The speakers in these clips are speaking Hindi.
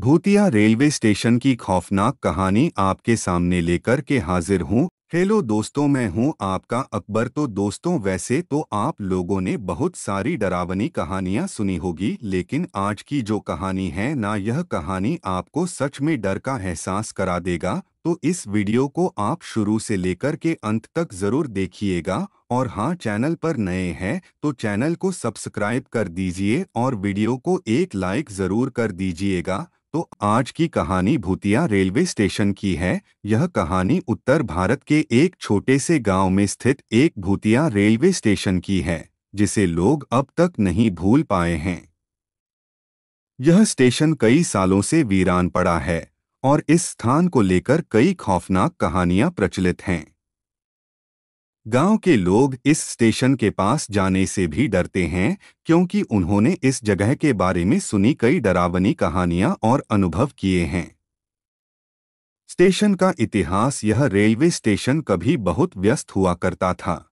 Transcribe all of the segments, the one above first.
भूतिया रेलवे स्टेशन की खौफनाक कहानी आपके सामने लेकर के हाजिर हूँ हेलो दोस्तों मैं हूँ आपका अकबर तो दोस्तों वैसे तो आप लोगों ने बहुत सारी डरावनी कहानियाँ सुनी होगी लेकिन आज की जो कहानी है ना यह कहानी आपको सच में डर का एहसास करा देगा तो इस वीडियो को आप शुरू से लेकर के अंत तक ज़रूर देखिएगा और हाँ चैनल पर नए हैं तो चैनल को सब्सक्राइब कर दीजिए और वीडियो को एक लाइक ज़रूर कर दीजिएगा तो आज की कहानी भूतिया रेलवे स्टेशन की है यह कहानी उत्तर भारत के एक छोटे से गांव में स्थित एक भूतिया रेलवे स्टेशन की है जिसे लोग अब तक नहीं भूल पाए हैं यह स्टेशन कई सालों से वीरान पड़ा है और इस स्थान को लेकर कई खौफनाक कहानियां प्रचलित हैं गांव के लोग इस स्टेशन के पास जाने से भी डरते हैं क्योंकि उन्होंने इस जगह के बारे में सुनी कई डरावनी कहानियां और अनुभव किए हैं स्टेशन का इतिहास यह रेलवे स्टेशन कभी बहुत व्यस्त हुआ करता था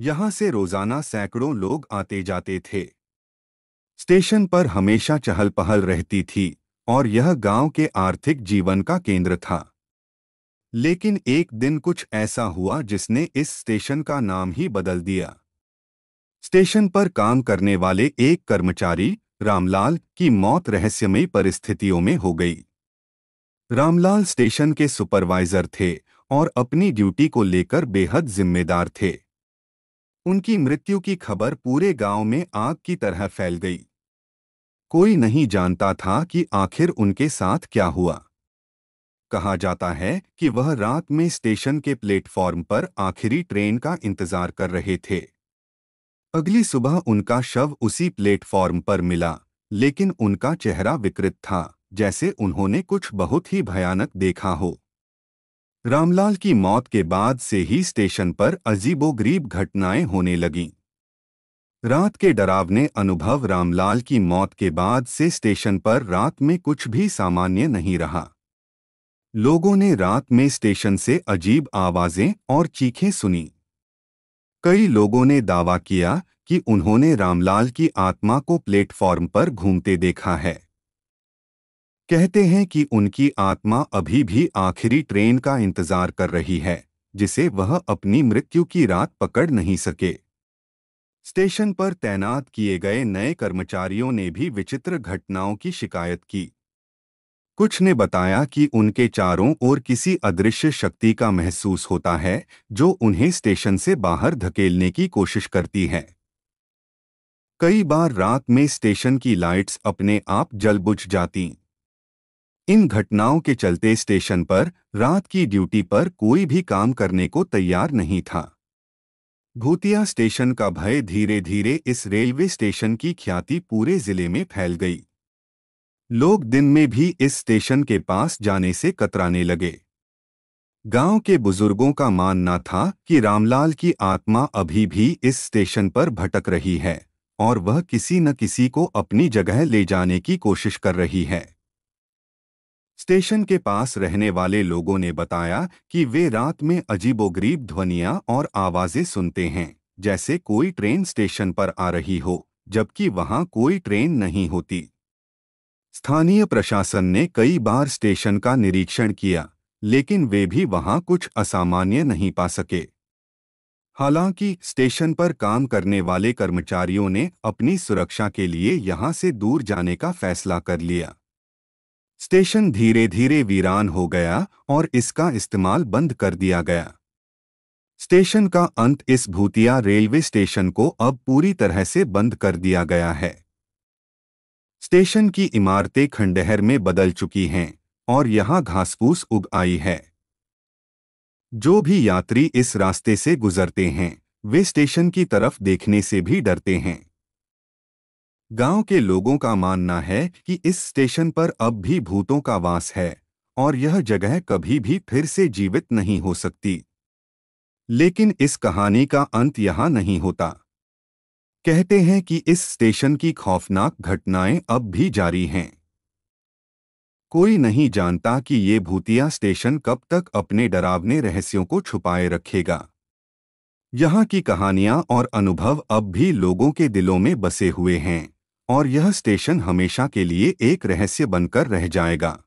यहां से रोजाना सैकड़ों लोग आते जाते थे स्टेशन पर हमेशा चहल पहल रहती थी और यह गांव के आर्थिक जीवन का केंद्र था लेकिन एक दिन कुछ ऐसा हुआ जिसने इस स्टेशन का नाम ही बदल दिया स्टेशन पर काम करने वाले एक कर्मचारी रामलाल की मौत रहस्यमयी परिस्थितियों में हो गई रामलाल स्टेशन के सुपरवाइजर थे और अपनी ड्यूटी को लेकर बेहद जिम्मेदार थे उनकी मृत्यु की खबर पूरे गांव में आग की तरह फैल गई कोई नहीं जानता था कि आखिर उनके साथ क्या हुआ कहा जाता है कि वह रात में स्टेशन के प्लेटफॉर्म पर आखिरी ट्रेन का इंतजार कर रहे थे अगली सुबह उनका शव उसी प्लेटफॉर्म पर मिला लेकिन उनका चेहरा विकृत था जैसे उन्होंने कुछ बहुत ही भयानक देखा हो रामलाल की मौत के बाद से ही स्टेशन पर अजीबोगरीब घटनाएं होने लगीं रात के डरावने अनुभव रामलाल की मौत के बाद से स्टेशन पर रात में कुछ भी सामान्य नहीं रहा लोगों ने रात में स्टेशन से अजीब आवाजें और चीखें सुनी कई लोगों ने दावा किया कि उन्होंने रामलाल की आत्मा को प्लेटफॉर्म पर घूमते देखा है कहते हैं कि उनकी आत्मा अभी भी आखिरी ट्रेन का इंतजार कर रही है जिसे वह अपनी मृत्यु की रात पकड़ नहीं सके स्टेशन पर तैनात किए गए नए कर्मचारियों ने भी विचित्र घटनाओं की शिकायत की कुछ ने बताया कि उनके चारों ओर किसी अदृश्य शक्ति का महसूस होता है जो उन्हें स्टेशन से बाहर धकेलने की कोशिश करती है कई बार रात में स्टेशन की लाइट्स अपने आप जल बुझ जाती इन घटनाओं के चलते स्टेशन पर रात की ड्यूटी पर कोई भी काम करने को तैयार नहीं था भूतिया स्टेशन का भय धीरे धीरे इस रेलवे स्टेशन की ख्याति पूरे जिले में फैल गई लोग दिन में भी इस स्टेशन के पास जाने से कतराने लगे गांव के बुजुर्गों का मानना था कि रामलाल की आत्मा अभी भी इस स्टेशन पर भटक रही है और वह किसी न किसी को अपनी जगह ले जाने की कोशिश कर रही है स्टेशन के पास रहने वाले लोगों ने बताया कि वे रात में अजीबोगरीब ध्वनियां और आवाजें सुनते हैं जैसे कोई ट्रेन स्टेशन पर आ रही हो जबकि वहां कोई ट्रेन नहीं होती स्थानीय प्रशासन ने कई बार स्टेशन का निरीक्षण किया लेकिन वे भी वहां कुछ असामान्य नहीं पा सके हालांकि स्टेशन पर काम करने वाले कर्मचारियों ने अपनी सुरक्षा के लिए यहां से दूर जाने का फैसला कर लिया स्टेशन धीरे धीरे वीरान हो गया और इसका इस्तेमाल बंद कर दिया गया स्टेशन का अंत इस भूतिया रेलवे स्टेशन को अब पूरी तरह से बंद कर दिया गया है स्टेशन की इमारतें खंडहर में बदल चुकी हैं और यहां घासफूस उग आई है जो भी यात्री इस रास्ते से गुजरते हैं वे स्टेशन की तरफ देखने से भी डरते हैं गांव के लोगों का मानना है कि इस स्टेशन पर अब भी भूतों का वास है और यह जगह कभी भी फिर से जीवित नहीं हो सकती लेकिन इस कहानी का अंत यहां नहीं होता कहते हैं कि इस स्टेशन की खौफनाक घटनाएं अब भी जारी हैं कोई नहीं जानता कि ये भूतिया स्टेशन कब तक अपने डरावने रहस्यों को छुपाए रखेगा यहाँ की कहानियाँ और अनुभव अब भी लोगों के दिलों में बसे हुए हैं और यह स्टेशन हमेशा के लिए एक रहस्य बनकर रह जाएगा